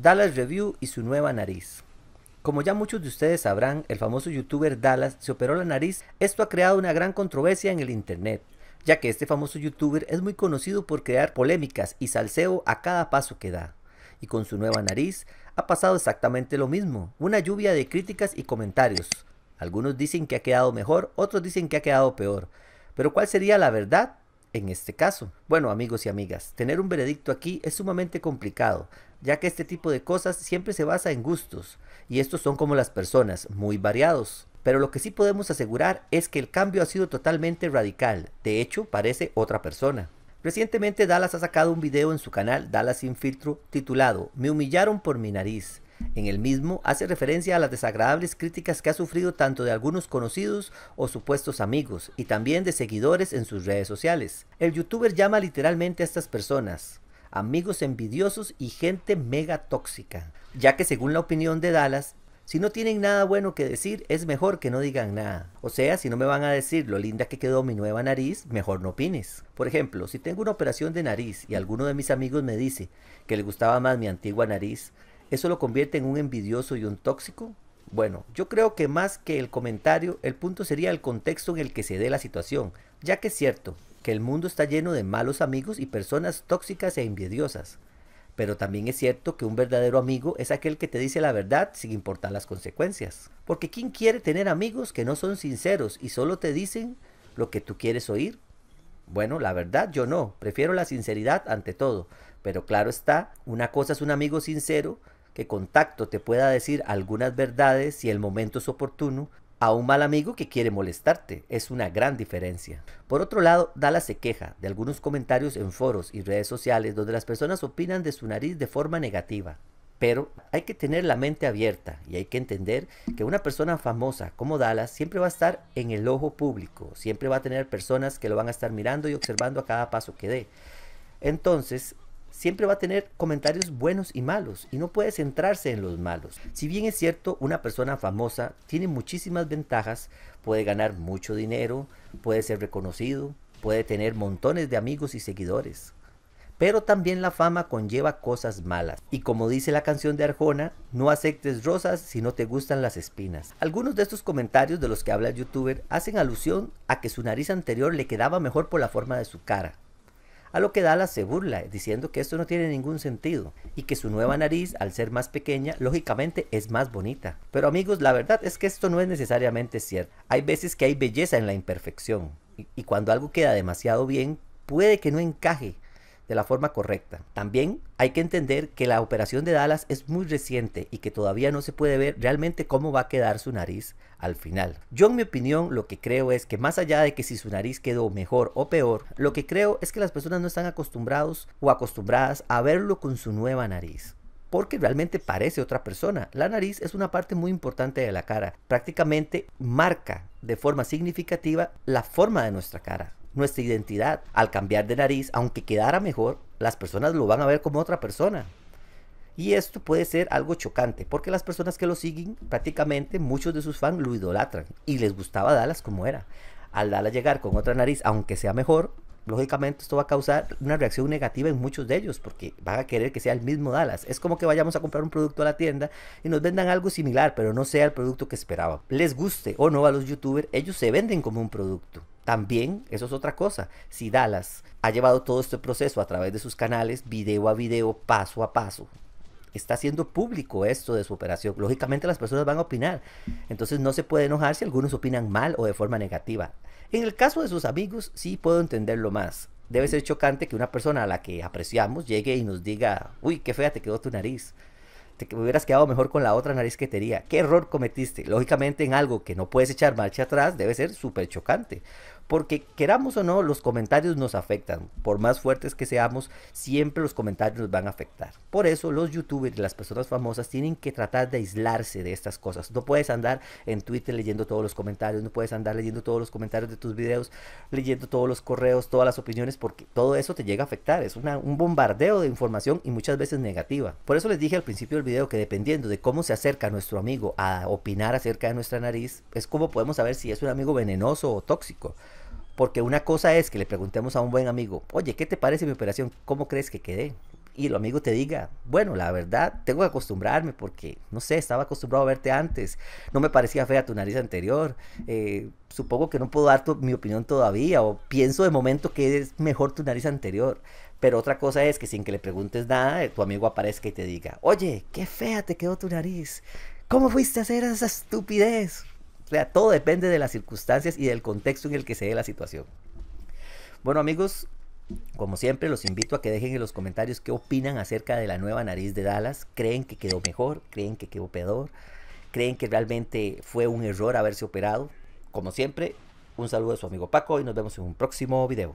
Dallas Review y su nueva nariz. Como ya muchos de ustedes sabrán, el famoso youtuber Dallas se operó la nariz. Esto ha creado una gran controversia en el internet, ya que este famoso youtuber es muy conocido por crear polémicas y salseo a cada paso que da. Y con su nueva nariz ha pasado exactamente lo mismo, una lluvia de críticas y comentarios. Algunos dicen que ha quedado mejor, otros dicen que ha quedado peor. Pero ¿cuál sería la verdad? en este caso. Bueno, amigos y amigas, tener un veredicto aquí es sumamente complicado, ya que este tipo de cosas siempre se basa en gustos, y estos son como las personas, muy variados. Pero lo que sí podemos asegurar es que el cambio ha sido totalmente radical, de hecho parece otra persona. Recientemente Dallas ha sacado un video en su canal Dallas Sin Filtro titulado Me humillaron por mi nariz, en el mismo hace referencia a las desagradables críticas que ha sufrido tanto de algunos conocidos o supuestos amigos y también de seguidores en sus redes sociales. El youtuber llama literalmente a estas personas amigos envidiosos y gente mega tóxica, ya que según la opinión de Dallas, si no tienen nada bueno que decir, es mejor que no digan nada. O sea, si no me van a decir lo linda que quedó mi nueva nariz, mejor no opines. Por ejemplo, si tengo una operación de nariz y alguno de mis amigos me dice que le gustaba más mi antigua nariz, ¿Eso lo convierte en un envidioso y un tóxico? Bueno, yo creo que más que el comentario, el punto sería el contexto en el que se dé la situación, ya que es cierto que el mundo está lleno de malos amigos y personas tóxicas e envidiosas. Pero también es cierto que un verdadero amigo es aquel que te dice la verdad sin importar las consecuencias. Porque ¿quién quiere tener amigos que no son sinceros y solo te dicen lo que tú quieres oír? Bueno, la verdad yo no, prefiero la sinceridad ante todo. Pero claro está, una cosa es un amigo sincero que contacto te pueda decir algunas verdades si el momento es oportuno, a un mal amigo que quiere molestarte. Es una gran diferencia. Por otro lado, Dala se queja de algunos comentarios en foros y redes sociales donde las personas opinan de su nariz de forma negativa. Pero hay que tener la mente abierta y hay que entender que una persona famosa como Dallas siempre va a estar en el ojo público, siempre va a tener personas que lo van a estar mirando y observando a cada paso que dé. Entonces, siempre va a tener comentarios buenos y malos y no puede centrarse en los malos. Si bien es cierto, una persona famosa tiene muchísimas ventajas, puede ganar mucho dinero, puede ser reconocido, puede tener montones de amigos y seguidores. Pero también la fama conlleva cosas malas. Y como dice la canción de Arjona, no aceptes rosas si no te gustan las espinas. Algunos de estos comentarios de los que habla el youtuber hacen alusión a que su nariz anterior le quedaba mejor por la forma de su cara a lo que Dallas se burla, diciendo que esto no tiene ningún sentido y que su nueva nariz, al ser más pequeña, lógicamente es más bonita. Pero amigos, la verdad es que esto no es necesariamente cierto. Hay veces que hay belleza en la imperfección y, y cuando algo queda demasiado bien, puede que no encaje de la forma correcta. También hay que entender que la operación de Dallas es muy reciente y que todavía no se puede ver realmente cómo va a quedar su nariz al final. Yo en mi opinión lo que creo es que más allá de que si su nariz quedó mejor o peor, lo que creo es que las personas no están acostumbrados o acostumbradas a verlo con su nueva nariz porque realmente parece otra persona. La nariz es una parte muy importante de la cara. Prácticamente marca de forma significativa la forma de nuestra cara nuestra identidad. Al cambiar de nariz, aunque quedara mejor, las personas lo van a ver como otra persona. Y esto puede ser algo chocante, porque las personas que lo siguen, prácticamente muchos de sus fans lo idolatran y les gustaba Dallas como era. Al Dallas llegar con otra nariz, aunque sea mejor, lógicamente esto va a causar una reacción negativa en muchos de ellos porque van a querer que sea el mismo Dallas. Es como que vayamos a comprar un producto a la tienda y nos vendan algo similar, pero no sea el producto que esperaba Les guste o no a los youtubers, ellos se venden como un producto. También, eso es otra cosa, si Dallas ha llevado todo este proceso a través de sus canales, video a video, paso a paso, está haciendo público esto de su operación. Lógicamente las personas van a opinar. Entonces no se puede enojar si algunos opinan mal o de forma negativa. En el caso de sus amigos sí puedo entenderlo más. Debe ser chocante que una persona a la que apreciamos llegue y nos diga, uy, qué fea te quedó tu nariz. Te hubieras quedado mejor con la otra nariz que tenía. ¿Qué error cometiste? Lógicamente en algo que no puedes echar marcha atrás debe ser súper chocante. Porque queramos o no, los comentarios nos afectan. Por más fuertes que seamos, siempre los comentarios nos van a afectar. Por eso los youtubers, las personas famosas, tienen que tratar de aislarse de estas cosas. No puedes andar en Twitter leyendo todos los comentarios, no puedes andar leyendo todos los comentarios de tus videos, leyendo todos los correos, todas las opiniones, porque todo eso te llega a afectar. Es un bombardeo de información y muchas veces negativa. Por eso les dije al principio del video que dependiendo de cómo se acerca nuestro amigo a opinar acerca de nuestra nariz, es como podemos saber si es un amigo venenoso o tóxico. Porque una cosa es que le preguntemos a un buen amigo, oye, ¿qué te parece mi operación? ¿Cómo crees que quedé? Y el amigo te diga, bueno, la verdad, tengo que acostumbrarme porque, no sé, estaba acostumbrado a verte antes, no me parecía fea tu nariz anterior, eh, supongo que no puedo dar mi opinión todavía, o pienso de momento que es mejor tu nariz anterior. Pero otra cosa es que sin que le preguntes nada, eh, tu amigo aparezca y te diga, oye, qué fea te quedó tu nariz, ¿cómo fuiste a hacer esa estupidez? sea, todo depende de las circunstancias y del contexto en el que se dé la situación. Bueno amigos, como siempre los invito a que dejen en los comentarios qué opinan acerca de la nueva nariz de Dallas. ¿Creen que quedó mejor? ¿Creen que quedó peor? ¿Creen que realmente fue un error haberse operado? Como siempre, un saludo a su amigo Paco y nos vemos en un próximo video.